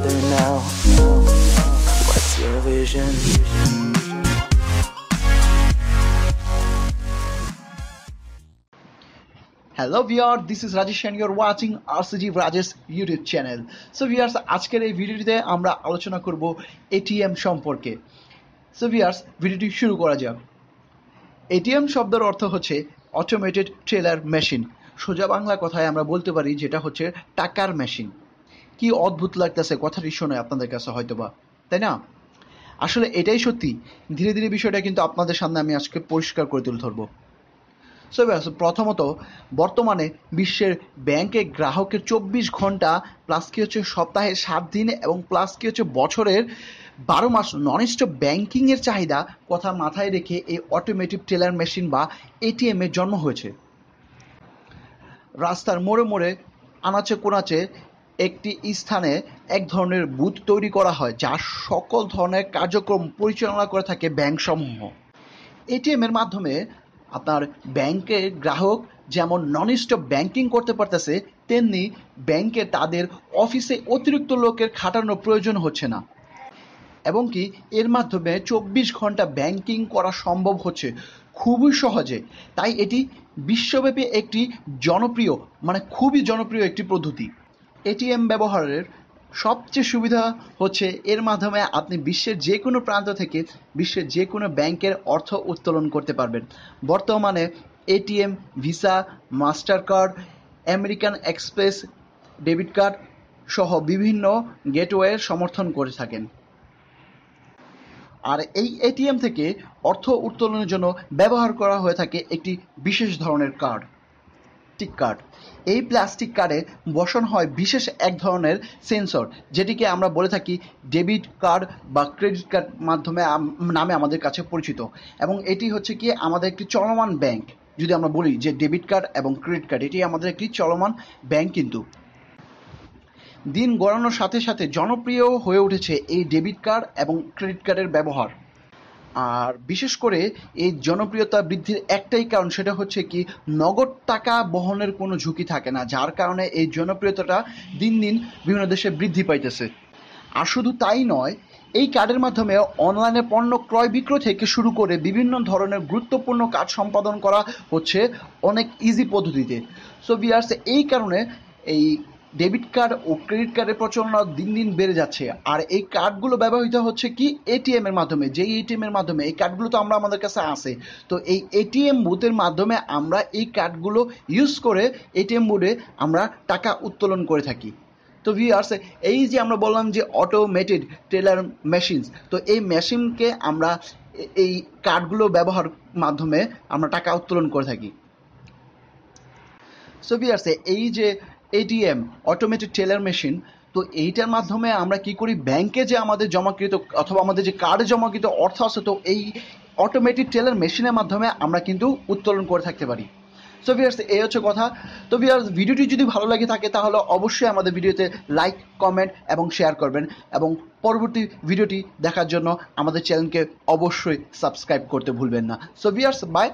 together now. What's your vision? Hello viewer this is Rajesh and you're watching RCG Rajesh YouTube channel so viewers আজকের এই ভিডিওটিতে আমরা আলোচনা করব এটিএম সম্পর্কে সো ভিওর্স ভিডিওটি শুরু করা যাক এটিএম শব্দের অর্থ হচ্ছে অটোমেটেড ট্রেলার মেশিন সোজা বাংলা কথায় আমরা বলতে পারি যেটা হচ্ছে টাকার মেশিন কি অদ্ভুত লাগতেছে কথাটি শোনায় আপনাদের কাছে হয়তো বা তাই না আসলে এটাই সত্যি ধীরে ধীরে বিষয়টা কিন্তু আপনাদের সামনে আমি আজকে পরিষ্কার করে তুলে ধরবো প্রথমত বর্তমানে বিশ্বের ব্যাংকে গ্রাহকের চব্বিশ ঘন্টা প্লাস কি হচ্ছে সপ্তাহে সাত দিন এবং প্লাস কি হচ্ছে বছরের বারো মাস ননস্ট ব্যাংকিংয়ের চাহিদা কথা মাথায় রেখে এই অটোমেটিক টেলার মেশিন বা এটিএমের জন্ম হয়েছে রাস্তার মোড়ে মোড়ে আনাচে কোনাচে একটি স্থানে এক ধরনের বুথ তৈরি করা হয় যা সকল ধরনের কার্যক্রম পরিচালনা করে থাকে ব্যাংকসমূহ এটিএমের মাধ্যমে আপনার ব্যাংকের গ্রাহক যেমন নন স্টপ ব্যাংকিং করতে পারতেছে তেমনি ব্যাংকে তাদের অফিসে অতিরিক্ত লোকের খাটানোর প্রয়োজন হচ্ছে না এবং কি এর মাধ্যমে চব্বিশ ঘন্টা ব্যাংকিং করা সম্ভব হচ্ছে খুবই সহজে তাই এটি বিশ্বব্যাপী একটি জনপ্রিয় মানে খুবই জনপ্রিয় একটি পদ্ধতি এটিএম ব্যবহারের সবচেয়ে সুবিধা হচ্ছে এর মাধ্যমে আপনি বিশ্বের যে কোনো প্রান্ত থেকে বিশ্বের যে কোনো ব্যাংকের অর্থ উত্তোলন করতে পারবেন বর্তমানে ATM Visa Mastercard American Express debit card সহ বিভিন্ন গেটওয়ের সমর্থন করে থাকেন আর এই এটিএম থেকে অর্থ উত্তোলনের জন্য ব্যবহার করা হয়ে থাকে একটি বিশেষ ধরনের কার্ড প্লাস্টিক কার্ড এই প্লাস্টিক কার্ডে বসন হয় বিশেষ এক ধরনের সেন্সর যেটিকে আমরা বলে থাকি ডেবিট কার্ড বা ক্রেডিট কার্ড মাধ্যমে নামে আমাদের কাছে পরিচিত এবং এটি হচ্ছে কি আমাদের একটি চলমান ব্যাংক যদি আমরা বলি যে ডেবিট কার্ড এবং ক্রেডিট কার্ড এটি আমাদের একটি চলমান ব্যাংক কিন্তু দিন গড়ানোর সাথে সাথে জনপ্রিয় হয়ে উঠেছে এই ডেবিট কার্ড এবং ক্রেডিট কার্ডের ব্যবহার আর বিশেষ করে এই জনপ্রিয়তা বৃদ্ধির একটাই কারণ সেটা হচ্ছে কি নগদ টাকা বহনের কোনো ঝুঁকি থাকে না যার কারণে এই জনপ্রিয়তাটা দিন দিন বিভিন্ন দেশে বৃদ্ধি পাইতেছে আর শুধু তাই নয় এই কার্ডের মাধ্যমে অনলাইনে পণ্য ক্রয় বিক্রয় থেকে শুরু করে বিভিন্ন ধরনের গুরুত্বপূর্ণ কাজ সম্পাদন করা হচ্ছে অনেক ইজি পদ্ধতিতে সো বিয়ার্স এই কারণে এই ডেবিট কার্ড ও ক্রেডিট কার্ডের প্রচলন দিন দিন বেড়ে যাচ্ছে আর এই কার্ডগুলো ব্যবহৃত হচ্ছে কি এটিএম এর মাধ্যমে যেই এটিএম এর মাধ্যমে এই কার্ডগুলো তো আমরা আমাদের কাছে আসে তো এই এটিএম বুথের মাধ্যমে আমরা এই কার্ডগুলো ইউজ করে এটিএম বুথে আমরা টাকা উত্তোলন করে থাকি তো ভিউয়ার্স এই যে আমরা বললাম যে অটোমেটেড টেলার মেশিনস তো এই মেশিনকে আমরা এই কার্ডগুলো ব্যবহার মাধ্যমে আমরা টাকা উত্তোলন করে থাকি সো ভিউয়ার্স এই যে এটিএম অটোমেটেড টেলার মেশিন তো এইটার মাধ্যমে আমরা কি করি ব্যাংকে যে আমাদের জমাকৃত অথবা আমাদের যে কার্ডে জমাকৃত অর্থ আছে তো এই অটোমেটিক টেলার মেশিনের মাধ্যমে আমরা কিন্তু উত্তোলন করে থাকতে পারি সো ভিয়ার্স এই হচ্ছে কথা তো ভিয়ার্স ভিডিওটি যদি ভালো লাগে থাকে তাহলে অবশ্যই আমাদের ভিডিওতে লাইক কমেন্ট এবং শেয়ার করবেন এবং পরবর্তী ভিডিওটি দেখার জন্য আমাদের চ্যানেলকে অবশ্যই সাবস্ক্রাইব করতে ভুলবেন না সো ভিয়ার্স বাই